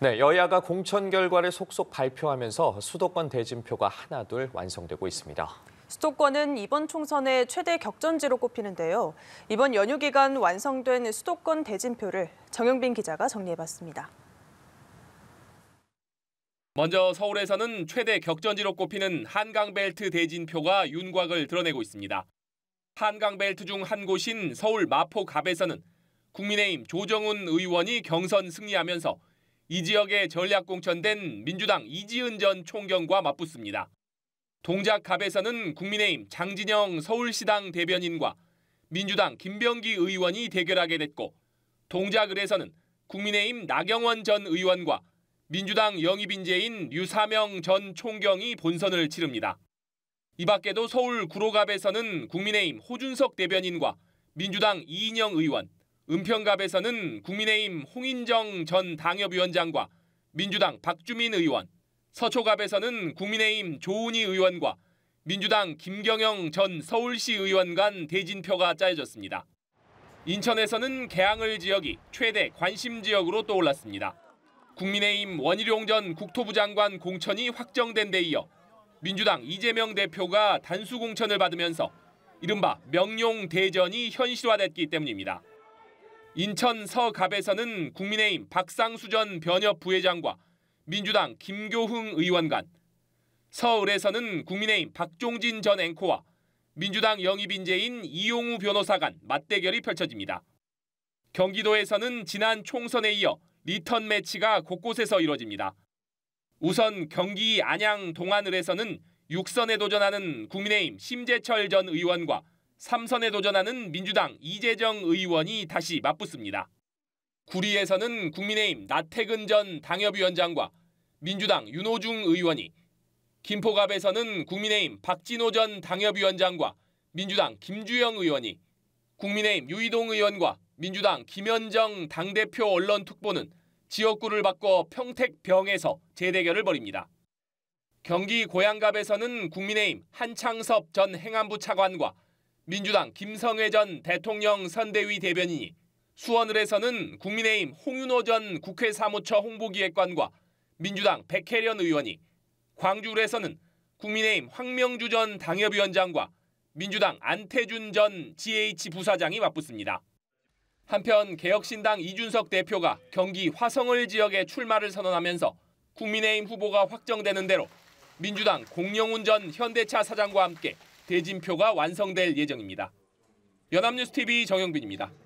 네, 여야가 공천 결과를 속속 발표하면서 수도권 대진표가 하나둘 완성되고 있습니다. 수도권은 이번 총선의 최대 격전지로 꼽히는데요. 이번 연휴 기간 완성된 수도권 대진표를 정영빈 기자가 정리해봤습니다. 먼저 서울에서는 최대 격전지로 꼽히는 한강벨트 대진표가 윤곽을 드러내고 있습니다. 한강벨트 중 한 곳인 서울 마포갑에서는 국민의힘 조정훈 의원이 경선 승리하면서 이 지역에 전략공천된 민주당 이지은 전 총경과 맞붙습니다. 동작갑에서는 국민의힘 장진영 서울시당 대변인과 민주당 김병기 의원이 대결하게 됐고 동작을에서는 국민의힘 나경원 전 의원과 민주당 영입인재인 유사명 전 총경이 본선을 치릅니다. 이 밖에도 서울 구로갑에서는 국민의힘 호준석 대변인과 민주당 이인영 의원, 은평갑에서는 국민의힘 홍인정 전 당협위원장과 민주당 박주민 의원, 서초갑에서는 국민의힘 조은희 의원과 민주당 김경영 전 서울시 의원 간 대진표가 짜여졌습니다. 인천에서는 개항을 지역이 최대 관심 지역으로 떠올랐습니다. 국민의힘 원희룡 전 국토부 장관 공천이 확정된 데 이어 민주당 이재명 대표가 단수 공천을 받으면서 이른바 명룡 대전이 현실화됐기 때문입니다. 인천 서갑에서는 국민의힘 박상수 전 변협 부회장과 민주당 김교흥 의원 간, 서울에서는 국민의힘 박종진 전 앵커와 민주당 영입 인재인 이용우 변호사 간 맞대결이 펼쳐집니다. 경기도에서는 지난 총선에 이어 리턴 매치가 곳곳에서 이뤄집니다. 우선 경기 안양 동안을에서는 6선에 도전하는 국민의힘 심재철 전 의원과 3선에 도전하는 민주당 이재정 의원이 다시 맞붙습니다. 구리에서는 국민의힘 나태근 전 당협위원장과 민주당 윤호중 의원이 김포갑에서는 국민의힘 박진호 전 당협위원장과 민주당 김주영 의원이 국민의힘 유이동 의원과 민주당 김현정 당대표 언론특보는 지역구를 바꿔 평택병에서 재대결을 벌입니다. 경기 고양갑에서는 국민의힘 한창섭 전 행안부 차관과 민주당 김성회 전 대통령 선대위 대변인이 수원을에서는 국민의힘 홍윤호 전 국회 사무처 홍보기획관과 민주당 백혜련 의원이 광주를에서는 국민의힘 황명주 전 당협위원장과 민주당 안태준 전 GH 부사장이 맞붙습니다. 한편 개혁신당 이준석 대표가 경기 화성을 지역에 출마를 선언하면서 국민의힘 후보가 확정되는 대로 민주당 공영훈 전 현대차 사장과 함께 대진표가 완성될 예정입니다. 연합뉴스TV 정영빈입니다.